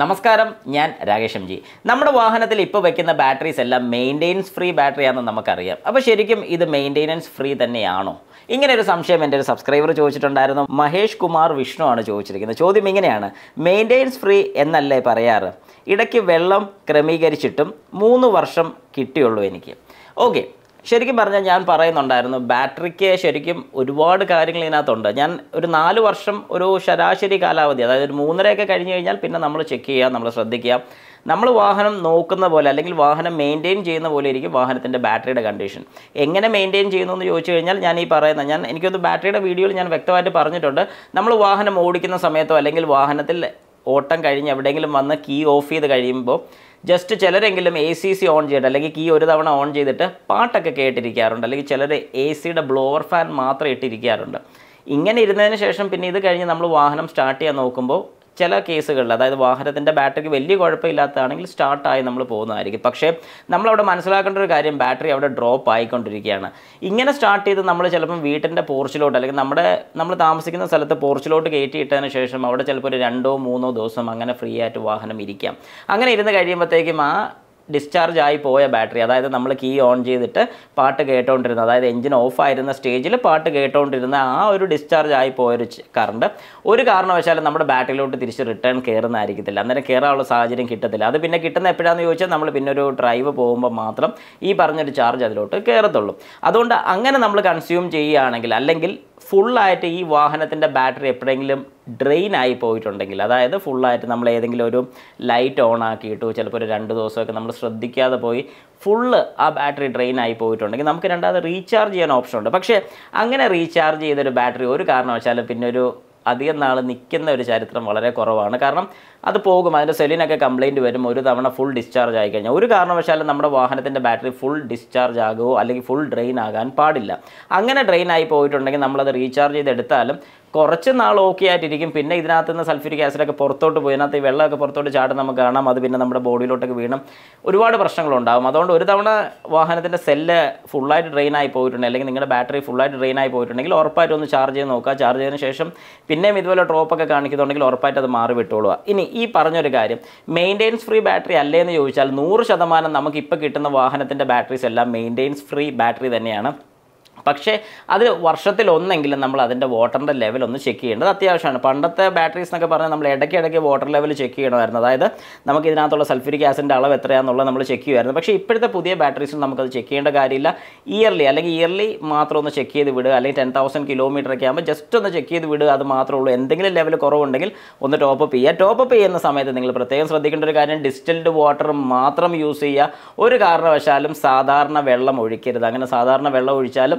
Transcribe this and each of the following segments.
നമസ്കാരം ഞാൻ രാകേഷം ജി നമ്മുടെ വാഹനത്തിൽ ഇപ്പോൾ വെക്കുന്ന ബാറ്ററീസ് എല്ലാം മെയിൻ്റെനൻസ് ഫ്രീ ബാറ്ററിയാണെന്ന് നമുക്കറിയാം അപ്പോൾ ശരിക്കും ഇത് മെയിൻ്റെനൻസ് ഫ്രീ തന്നെയാണോ ഇങ്ങനെ ഒരു സംശയം എൻ്റെ ഒരു സബ്സ്ക്രൈബർ ചോദിച്ചിട്ടുണ്ടായിരുന്നു മഹേഷ് കുമാർ വിഷ്ണു ആണ് ചോദിച്ചിരിക്കുന്നത് ചോദ്യം ഇങ്ങനെയാണ് മെയിൻ്റെനൻസ് ഫ്രീ എന്നല്ലേ പറയാറ് ഇടയ്ക്ക് വെള്ളം ക്രമീകരിച്ചിട്ടും മൂന്ന് വർഷം കിട്ടിയുള്ളൂ എനിക്ക് ഓക്കെ ശരിക്കും പറഞ്ഞാൽ ഞാൻ പറയുന്നുണ്ടായിരുന്നു ബാറ്ററിക്ക് ശരിക്കും ഒരുപാട് കാര്യങ്ങൾ ഇതിനകത്തുണ്ട് ഞാൻ ഒരു നാല് വർഷം ഒരു ശരാശരി കാലാവധി അതായത് ഒരു മൂന്നരയൊക്കെ കഴിഞ്ഞ് കഴിഞ്ഞാൽ പിന്നെ നമ്മൾ ചെക്ക് ചെയ്യാം നമ്മൾ ശ്രദ്ധിക്കുക നമ്മൾ വാഹനം നോക്കുന്ന പോലെ അല്ലെങ്കിൽ വാഹനം മെയിൻറ്റെയിൻ ചെയ്യുന്ന പോലെ ഇരിക്കും വാഹനത്തിൻ്റെ ബാറ്ററിയുടെ കണ്ടീഷൻ എങ്ങനെ മെയിൻറ്റെയിൻ ചെയ്യുന്നു എന്ന് ചോദിച്ചു കഴിഞ്ഞാൽ ഞാൻ ഈ പറയുന്ന ഞാൻ എനിക്കൊന്ന് ബാറ്ററിയുടെ വീഡിയോയിൽ ഞാൻ വ്യക്തമായിട്ട് പറഞ്ഞിട്ടുണ്ട് നമ്മൾ വാഹനം ഓടിക്കുന്ന സമയത്തോ അല്ലെങ്കിൽ വാഹനത്തിൽ ഓട്ടം കഴിഞ്ഞ് എവിടെയെങ്കിലും വന്ന് കീ ഓഫ് ചെയ്ത് കഴിയുമ്പോൾ ജസ്റ്റ് ചിലരെങ്കിലും എ സി സി ഓൺ ചെയ്തിട്ട് അല്ലെങ്കിൽ കീ ഒരു തവണ ഓൺ ചെയ്തിട്ട് പാട്ടൊക്കെ കേട്ടിരിക്കാറുണ്ട് അല്ലെങ്കിൽ ചിലർ എ സിയുടെ ബ്ലോവർ ഫാൻ മാത്രം ഇട്ടിരിക്കാറുണ്ട് ഇങ്ങനെ ഇരുന്നതിന് ശേഷം പിന്നെ ഇത് കഴിഞ്ഞ് നമ്മൾ വാഹനം സ്റ്റാർട്ട് ചെയ്യാൻ നോക്കുമ്പോൾ ചില കേസുകളിൽ അതായത് വാഹനത്തിൻ്റെ ബാറ്ററിക്ക് വലിയ കുഴപ്പമില്ലാത്തതാണെങ്കിൽ സ്റ്റാർട്ടായി നമ്മൾ പോകുന്നതായിരിക്കും പക്ഷേ നമ്മളവിടെ മനസ്സിലാക്കേണ്ട ഒരു കാര്യം ബാറ്ററി അവിടെ ഡ്രോപ്പ് ആയിക്കൊണ്ടിരിക്കുകയാണ് ഇങ്ങനെ സ്റ്റാർട്ട് ചെയ്ത് നമ്മൾ ചിലപ്പം വീട്ടിൻ്റെ പോർച്ചിലോട്ട് അല്ലെങ്കിൽ നമ്മുടെ നമ്മൾ താമസിക്കുന്ന സ്ഥലത്ത് പോർച്ചിലോട്ട് കയറ്റിയിട്ടതിന് ശേഷം അവിടെ ചിലപ്പോൾ ഒരു രണ്ടോ മൂന്നോ ദിവസം അങ്ങനെ ഫ്രീ ആയിട്ട് വാഹനം ഇരിക്കാം അങ്ങനെ ഇരുന്ന് കഴിയുമ്പോഴത്തേക്കും ആ ഡിസ്ചാർജ് ആയി പോയ ബാറ്ററി അതായത് നമ്മൾ കീ ഓൺ ചെയ്തിട്ട് പാട്ട് കേട്ടോണ്ടിരുന്ന അതായത് എഞ്ചിൻ ഓഫ് ആയിരുന്ന സ്റ്റേജിൽ പാട്ട് കേട്ടുകൊണ്ടിരുന്ന ആ ഒരു ഡിസ്ചാർജ് ആയി പോയൊരു കറണ്ട് ഒരു കാരണവശാലും നമ്മുടെ ബാറ്ററിയിലോട്ട് തിരിച്ച് റിട്ടേൺ കയറുന്നതായിരിക്കത്തില്ല അന്നേരം കയറാനുള്ള സാഹചര്യം കിട്ടത്തില്ല അത് പിന്നെ കിട്ടുന്ന എപ്പോഴാണെന്ന് ചോദിച്ചാൽ നമ്മൾ പിന്നെ ഒരു ഡ്രൈവ് പോകുമ്പോൾ മാത്രം ഈ പറഞ്ഞൊരു ചാർജ് അതിലോട്ട് കയറത്തുള്ളൂ അതുകൊണ്ട് അങ്ങനെ നമ്മൾ കൺസ്യൂം ചെയ്യുകയാണെങ്കിൽ അല്ലെങ്കിൽ ഫുള്ളായിട്ട് ഈ വാഹനത്തിൻ്റെ ബാറ്ററി എപ്പോഴെങ്കിലും ഡ്രെയിൻ ആയി പോയിട്ടുണ്ടെങ്കിൽ അതായത് ഫുള്ളായിട്ട് നമ്മൾ ഏതെങ്കിലും ഒരു ലൈറ്റ് ഓൺ ആക്കിയിട്ടോ ചിലപ്പോൾ ഒരു രണ്ട് ദിവസമൊക്കെ നമ്മൾ ശ്രദ്ധിക്കാതെ പോയി ഫുള്ള് ആ ബാറ്ററി ഡ്രെയിൻ ആയി പോയിട്ടുണ്ടെങ്കിൽ നമുക്ക് രണ്ടാമത് റീചാർജ് ചെയ്യാൻ ഓപ്ഷൻ ഉണ്ട് പക്ഷേ അങ്ങനെ റീചാർജ് ചെയ്തൊരു ബാറ്ററി ഒരു കാരണവശാലും പിന്നെ ഒരു അധികം നാൾ നിൽക്കുന്ന ഒരു ചരിത്രം വളരെ കുറവാണ് കാരണം അത് പോകും അതിൻ്റെ സെല്ലിനൊക്കെ കംപ്ലയിൻറ്റ് വരും ഒരു തവണ ഫുൾ ഡിസ്ചാർജ് ആയി കഴിഞ്ഞാൽ ഒരു കാരണവശാലും നമ്മുടെ വാഹനത്തിൻ്റെ ബാറ്ററി ഫുൾ ഡിസ്ചാർജ് ആകുമോ അല്ലെങ്കിൽ ഫുൾ ഡ്രെയിൻ ആകാൻ പാടില്ല അങ്ങനെ ഡ്രെയിൻ ആയി പോയിട്ടുണ്ടെങ്കിൽ നമ്മളത് റീചാർജ് ചെയ്തെടുത്താലും കുറച്ച് നാൾ ഓക്കെ ആയിട്ടിരിക്കും പിന്നെ ഇതിനകത്ത് നിന്ന് സൾഫ്യൂരിക് ആസിഡൊക്കെ പുറത്തോട്ട് പോയി അതിനകത്ത് ഈ വെള്ളമൊക്കെ പുറത്തോട്ട് ചാടും നമുക്ക് കാണാം അത് പിന്നെ നമ്മുടെ ബോഡിയിലോട്ടൊക്കെ വീണം ഒരുപാട് പ്രശ്നങ്ങളുണ്ടാകും അതുകൊണ്ട് ഒരു തവണ വാഹനത്തിൻ്റെ സെല്ല് ഫുള്ളായിട്ട് ഡ്രെയിൻ ആയി പോയിട്ടുണ്ട് അല്ലെങ്കിൽ നിങ്ങളുടെ ബാറ്ററി ഫുള്ളായിട്ട് ഡ്രെയിൻ ആയി പോയിട്ടുണ്ടെങ്കിൽ ഉറപ്പായിട്ട് ഒന്ന് ചാർജ് ചെയ്ത് നോക്കുക ചാർജ് ചെയ്തതിന് ശേഷം പിന്നെയും ഇതുപോലെ ഡ്രോപ്പൊക്കെ കാണിക്കുന്നുണ്ടെങ്കിൽ ഉറപ്പായിട്ട് അത് മാറി വിട്ടോളുക ഇനി ഈ പറഞ്ഞൊരു കാര്യം മെയിൻ്റെനൻസ് ഫ്രീ ബാറ്ററി അല്ലേ എന്ന് ചോദിച്ചാൽ നൂറ് ശതമാനം നമുക്കിപ്പോൾ കിട്ടുന്ന വാഹനത്തിൻ്റെ ബാറ്ററീസ് എല്ലാം മെയിൻ്റെനൻസ് ഫ്രീ ബാറ്ററി തന്നെയാണ് പക്ഷേ അത് വർഷത്തിൽ ഒന്നെങ്കിലും നമ്മൾ അതിൻ്റെ വാട്ടറിൻ്റെ ലെവൽ ഒന്ന് ചെക്ക് ചെയ്യേണ്ടത് അത്യാവശ്യമാണ് പണ്ടത്തെ ബാറ്ററീസ് എന്നൊക്കെ പറഞ്ഞാൽ നമ്മൾ ഇടയ്ക്കിടയ്ക്ക് വാട്ടർ ലെവൽ ചെക്ക് ചെയ്യണമായിരുന്നു അതായത് നമുക്ക് ഇതിനകത്തുള്ള സൾഫ്യൂരിക് ആസിഡിൻ്റെ അളവ് എത്രയാണെന്നുള്ള നമ്മൾ ചെക്ക് ചെയ്യുമായിരുന്നു പക്ഷേ ഇപ്പോഴത്തെ പുതിയ ബാറ്ററീസിൽ നമുക്കത് ചെക്ക് ചെയ്യേണ്ട കാര്യമില്ല ഇയർലി അല്ലെങ്കിൽ ഇയർലി മാത്രം ഒന്ന് ചെക്ക് ചെയ്ത് വിടുക അല്ലെങ്കിൽ ടെൻ തൗസൻഡ് കിലോമീറ്റർ ഒക്കെ ആകുമ്പോൾ ജസ്റ്റ് ഒന്ന് ചെക്ക് ചെയ്ത് വിടുക അത് മാത്രമേ ഉള്ളൂ എന്തെങ്കിലും ലെവൽ കുറവുണ്ടെങ്കിൽ ഒന്ന് ടോപ്പപ്പ് ചെയ്യുക ടോപ്പപ്പ് ചെയ്യുന്ന സമയത്ത് നിങ്ങൾ പ്രത്യേകം ശ്രദ്ധിക്കേണ്ട ഒരു കാര്യം ഡിസ്റ്റിൽഡ് വാട്ടർ മാത്രം യൂസ് ചെയ്യുക ഒരു കാരണവശാലും സാധാരണ വെള്ളം ഒഴിക്കരുത് അങ്ങനെ സാധാരണ വെള്ളം ഒഴിച്ചാലും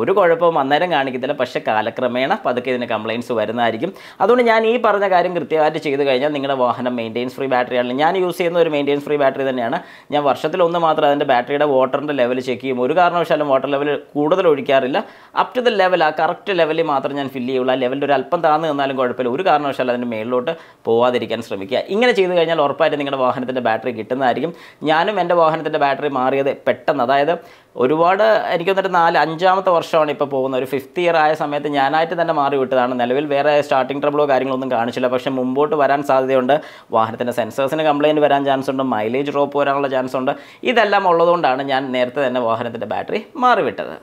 ഒരു കുഴപ്പവും അന്നേരം കാണിക്കത്തില്ല പക്ഷേ കാലക്രമേണ പതുക്കെ ഇതിന് കംപ്ലയിൻസ് വരുന്നതായിരിക്കും അതുകൊണ്ട് ഞാൻ ഈ പറഞ്ഞ കാര്യം കൃത്യമായിട്ട് ചെയ്ത് കഴിഞ്ഞാൽ നിങ്ങളുടെ വാഹനം മെയിൻറ്റെയിൻസ് ഫ്രീ ബാറ്ററിയാണ് ഞാൻ യൂസ് ചെയ്യുന്ന ഒരു മെയിൻറ്റെയിൻസ് ഫ്രീ ബാറ്ററി തന്നെയാണ് ഞാൻ വർഷത്തിൽ ഒന്ന് മാത്രം അതിൻ്റെ ബാറ്ററിയുടെ വാട്ടറിൻ്റെ ലെവൽ ചെക്ക് ചെയ്യും ഒരു കാരണവശാലും വാട്ടർ ലെവൽ കൂടുതൽ ഒഴിക്കാറില്ല അപ് ടു ദ ലെവൽ ആ കറക്റ്റ് ലെവലിൽ മാത്രം ഞാൻ ഫില്ല് ചെയ്യുള്ളൂ ആ ലെവലിൻ്റെ ഒരു അല്പം താന്ന് നിന്നാലും കുഴപ്പമില്ല ഒരു കാരണവശാലും അതിൻ്റെ മേളിലോട്ട് പോവാതിരിക്കാൻ ശ്രമിക്കുക ഇങ്ങനെ ചെയ്ത് കഴിഞ്ഞാൽ ഉറപ്പായിട്ട് നിങ്ങളുടെ വാഹനത്തിൻ്റെ ബാറ്ററി കിട്ടുന്നതായിരിക്കും ഞാനും എൻ്റെ വാഹനത്തിൻ്റെ ബാറ്ററി മാറിയത് പെട്ടെന്ന് അതായത് ഒരുപാട് എനിക്ക് വന്നിട്ട് നാല് അഞ്ചാമത്തെ വർഷമാണ് ഇപ്പോൾ പോകുന്നത് ഒരു ഫിഫ്ത്ത് ഇയർ ആയ സമയത്ത് ഞാനായിട്ട് തന്നെ മാറി വിട്ടതാണ് നിലവിൽ വേറെ സ്റ്റാർട്ടിംഗ് ട്രബിളോ കാര്യങ്ങളൊന്നും കാണിച്ചില്ല പക്ഷെ മുമ്പോട്ട് വരാൻ സാധ്യതയുണ്ട് വാഹനത്തിൻ്റെ സെൻസേഴ്സിന് കംപ്ലയിൻറ്റ് വരാൻ ചാൻസ് ഉണ്ട് മൈലേജ് ഡ്രോപ്പ് വരാനുള്ള ചാൻസ് ഉണ്ട് ഇതെല്ലാം ഉള്ളതുകൊണ്ടാണ് ഞാൻ നേരത്തെ തന്നെ വാഹനത്തിൻ്റെ ബാറ്ററി മാറിവിട്ടത്